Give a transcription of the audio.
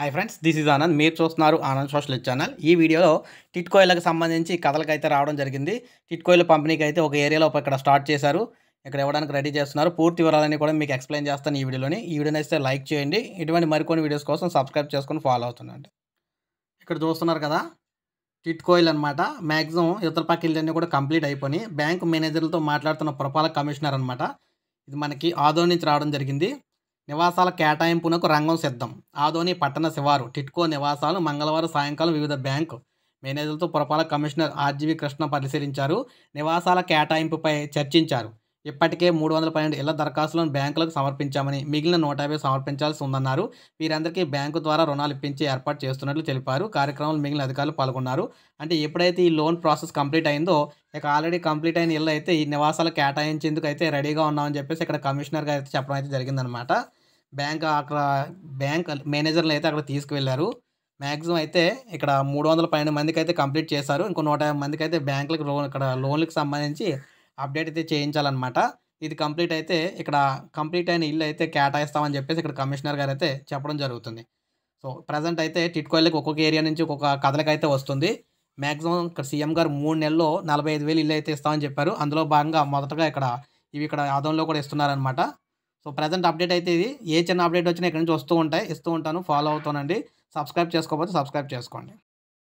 hi friends this is Anand మీరు చూస్తున్నారు Anand social channel ఈ వీడియోలో టిట్కోయిలకు సంబంధించి కథలకు అయితే రావడం జరిగింది టిట్కోయిల పంపిణీకి అయితే ఒక ఏరియాలో ఇక్కడ స్టార్ట్ చేశారు ఇక్కడ ఇవ్వడానికి రెడీ చేస్తున్నారు పూర్తి వివరాలన్నీ కూడా మీకు ఎక్స్ప్లెయిన్ చేస్తాను ఈ వీడియోలోని ఈ వీడియోని అయితే లైక్ చేయండి ఇటువంటి మరికొన్ని వీడియోస్ కోసం సబ్స్క్రైబ్ చేసుకొని ఫాలో అవుతుందండి ఇక్కడ చూస్తున్నారు కదా టిట్కోయిల్ అనమాట మ్యాక్సిమం ఇతర పక్కలన్నీ కూడా కంప్లీట్ అయిపోయి బ్యాంక్ మేనేజర్లతో మాట్లాడుతున్న పురపాలక కమిషనర్ అనమాట ఇది మనకి ఆదో నుంచి రావడం జరిగింది నివాసాల కేటాయింపునకు రంగం సిద్ధం ఆదోని పట్టణ శివారు టిట్కో నివాసాలు మంగళవారం సాయంకాలం వివిధ బ్యాంకు మేనేజర్లతో పురపాలక కమిషనర్ ఆర్జీవి కృష్ణ పరిశీలించారు నివాసాల కేటాయింపుపై చర్చించారు ఇప్పటికే మూడు వందల పన్నెండు ఇళ్ల దరఖాస్తులను బ్యాంకులకు సమర్పించామని మిగిలిన నూట యాభై సమర్పించాల్సి ఉందన్నారు వీరందరికీ బ్యాంకు ద్వారా రుణాలు ఇప్పించి ఏర్పాటు చేస్తున్నట్లు తెలిపారు కార్యక్రమంలో మిగిలిన అధికారులు పాల్గొన్నారు అంటే ఎప్పుడైతే ఈ లోన్ ప్రాసెస్ కంప్లీట్ అయిందో ఇక ఆల్రెడీ కంప్లీట్ అయిన ఇళ్ళు అయితే ఈ నివాసాలు కేటాయించేందుకు అయితే రెడీగా ఉన్నామని చెప్పేసి ఇక్కడ కమిషనర్గా అయితే చెప్పడం అయితే జరిగిందనమాట బ్యాంక్ అక్కడ బ్యాంక్ మేనేజర్లు అయితే అక్కడ తీసుకువెళ్ళారు మ్యాక్సిమం అయితే ఇక్కడ మూడు వందల పన్నెండు మందికి అయితే కంప్లీట్ చేశారు ఇంకో నూట యాభై మందికి అయితే బ్యాంకులకు లోన్ ఇక్కడ లోన్లకు సంబంధించి అప్డేట్ అయితే చేయించాలన్నమాట ఇది కంప్లీట్ అయితే ఇక్కడ కంప్లీట్ అయిన ఇల్లు అయితే కేటాయిస్తామని చెప్పేసి ఇక్కడ కమిషనర్ గారు అయితే చెప్పడం జరుగుతుంది సో ప్రజెంట్ అయితే టిట్కోయిల్కి ఒక్కొక్క ఏరియా నుంచి ఒక్కొక్క కథలకు అయితే వస్తుంది మ్యాక్సిమం ఇక్కడ సీఎం గారు మూడు నెలల్లో నలభై ఐదు వేలు ఇల్లు అయితే ఇస్తామని చెప్పారు అందులో భాగంగా మొదటగా ఇక్కడ ఇవి ఇక్కడ ఆదంలో కూడా ఇస్తున్నారనమాట సో ప్రజెంట్ అప్డేట్ అయితే ఇది ఏ చిన్న అప్డేట్ వచ్చినా ఇక్కడ నుంచి వస్తూ ఉంటాయి ఇస్తూ ఉంటాను ఫాలో అవుతానండి సబ్స్క్రైబ్ చేసుకోకపోతే సబ్స్క్రైబ్ చేసుకోండి